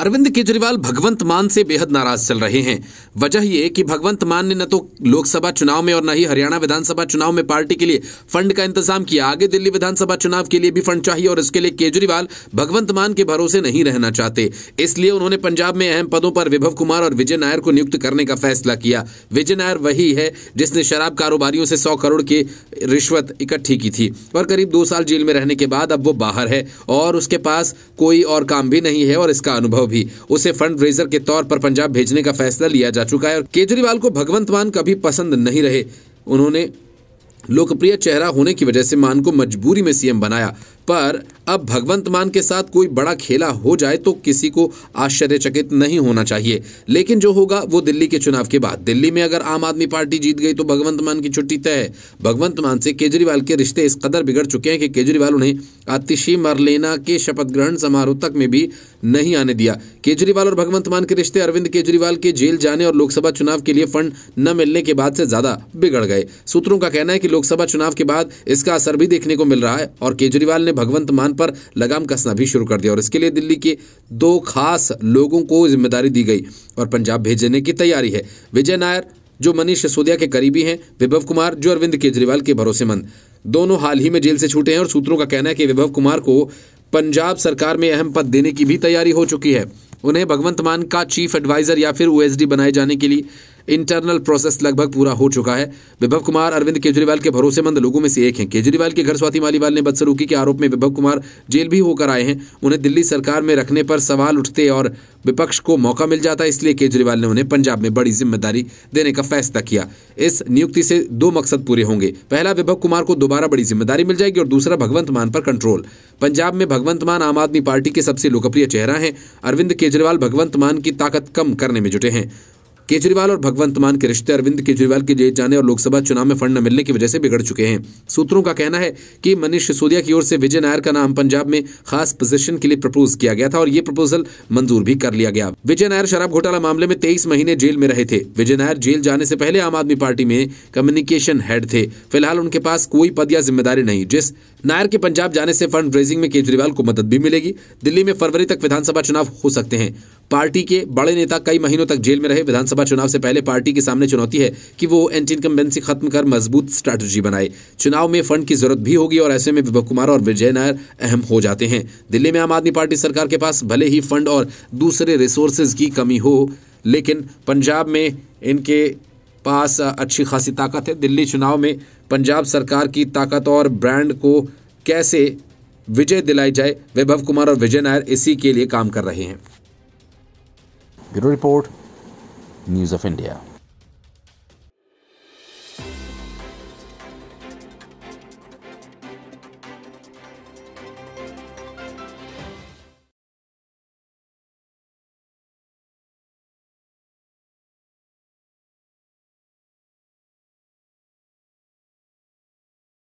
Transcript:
अरविंद केजरीवाल भगवंत मान से बेहद नाराज चल रहे हैं वजह यह कि भगवंत मान ने न तो लोकसभा चुनाव में और न ही हरियाणा विधानसभा चुनाव में पार्टी के लिए फंड का इंतजाम किया आगे दिल्ली विधानसभा चुनाव के लिए भी फंड चाहिए और इसके लिए केजरीवाल भगवंत मान के भरोसे नहीं रहना चाहते इसलिए उन्होंने पंजाब में अहम पदों पर विभव कुमार और विजय नायर को नियुक्त करने का फैसला किया विजय नायर वही है जिसने शराब कारोबारियों से सौ करोड़ की रिश्वत इकट्ठी की थी और करीब दो साल जेल में रहने के बाद अब वो बाहर है और उसके पास कोई और काम भी नहीं है और इसका अनुभव भी उसे फंड रेजर के तौर पर पंजाब भेजने का फैसला लिया जा चुका है और केजरीवाल को भगवंत मान कभी पसंद नहीं रहे उन्होंने लोकप्रिय चेहरा होने की वजह से मान को मजबूरी में सीएम बनाया पर अब भगवंत मान के साथ कोई बड़ा खेला हो जाए तो किसी को आश्चर्यचकित नहीं होना चाहिए लेकिन जो होगा वो दिल्ली के चुनाव के बाद दिल्ली में अगर आम आदमी पार्टी जीत गई तो भगवंत मान की छुट्टी तय है भगवंत मान से केजरीवाल के रिश्ते इस कदर बिगड़ चुके हैं कि केजरीवाल उन्हें आतिशी मरलेना के शपथ ग्रहण समारोह तक में भी नहीं आने दिया केजरीवाल और भगवंत मान के रिश्ते अरविंद केजरीवाल के जेल जाने और लोकसभा चुनाव के लिए फंड न मिलने के बाद से ज्यादा बिगड़ गए सूत्रों का कहना है कि लोकसभा चुनाव के बाद इसका असर भी देखने को मिल रहा है और केजरीवाल ने भगवंत मान पर लगाम कसना भी शुरू कर दिया और इसके लिए दिल्ली के दो खास लोगों को जिम्मेदारी दी गई और पंजाब भेजने की तैयारी है विजय नायर जो मनीष सिसोदिया के करीबी हैं विभव कुमार जो अरविंद केजरीवाल के भरोसेमंद दोनों हाल ही में जेल से छूटे हैं और सूत्रों का कहना है कि विभव कुमार को पंजाब सरकार में अहम पद देने की भी तैयारी हो चुकी है उन्हें भगवंत मान का चीफ एडवाइजर या फिर ओएसडी बनाए जाने के लिए इंटरनल प्रोसेस लगभग पूरा हो चुका है विभव कुमार अरविंद केजरीवाल के भरोसेमंद लोगों में से एक हैं केजरीवाल के घर स्वाति मालीवाल ने बदसलूकी के आरोप में विभव कुमार जेल भी होकर आए हैं उन्हें दिल्ली सरकार में रखने पर सवाल उठते और विपक्ष को मौका मिल जाता इसलिए केजरीवाल ने उन्हें पंजाब में बड़ी जिम्मेदारी देने का फैसला किया इस नियुक्ति से दो मकसद पूरे होंगे पहला विभव कुमार को दोबारा बड़ी जिम्मेदारी मिल जाएगी और दूसरा भगवंत मान पर कंट्रोल पंजाब में भगवंत मान आम आदमी पार्टी के सबसे लोकप्रिय चेहरा है अरविंद केजरीवाल भगवंत मान की ताकत कम करने में जुटे हैं केजरीवाल और भगवंत मान के रिश्ते अरविंद केजरीवाल के जेल जाने और लोकसभा चुनाव में फंड न मिलने की वजह से बिगड़ चुके हैं सूत्रों का कहना है कि मनीष सिसोदिया की ओर से विजय नायर का नाम पंजाब में खास पोजीशन के लिए प्रपोज किया गया था और ये प्रपोजल मंजूर भी कर लिया गया विजय नायर शराब घोटाला मामले में तेईस महीने जेल में रहे थे विजय नायर जेल जाने से पहले आम आदमी पार्टी में कम्युनिकेशन हेड थे फिलहाल उनके पास कोई पद या जिम्मेदारी नहीं जिस नायर के पंजाब जाने से फंड रेजिंग में केजरीवाल को मदद भी मिलेगी दिल्ली में फरवरी तक विधानसभा चुनाव हो सकते हैं पार्टी के बड़े नेता कई महीनों तक जेल में रहे विधानसभा चुनाव से पहले पार्टी के सामने चुनौती है कि वो एंटी इनकम्बेंसी खत्म कर मजबूत स्ट्रैटेजी बनाए चुनाव में फंड की जरूरत भी होगी और ऐसे में विभव कुमार और विजय नायर अहम हो जाते हैं दिल्ली में आम आदमी पार्टी सरकार के पास भले ही फंड और दूसरे रिसोर्सेज की कमी हो लेकिन पंजाब में इनके पास अच्छी खासी ताकत है दिल्ली चुनाव में पंजाब सरकार की ताकत और ब्रांड को कैसे विजय दिलाई जाए वैभव कुमार और विजय नायर इसी के लिए काम कर रहे हैं Bureau Report, News of India.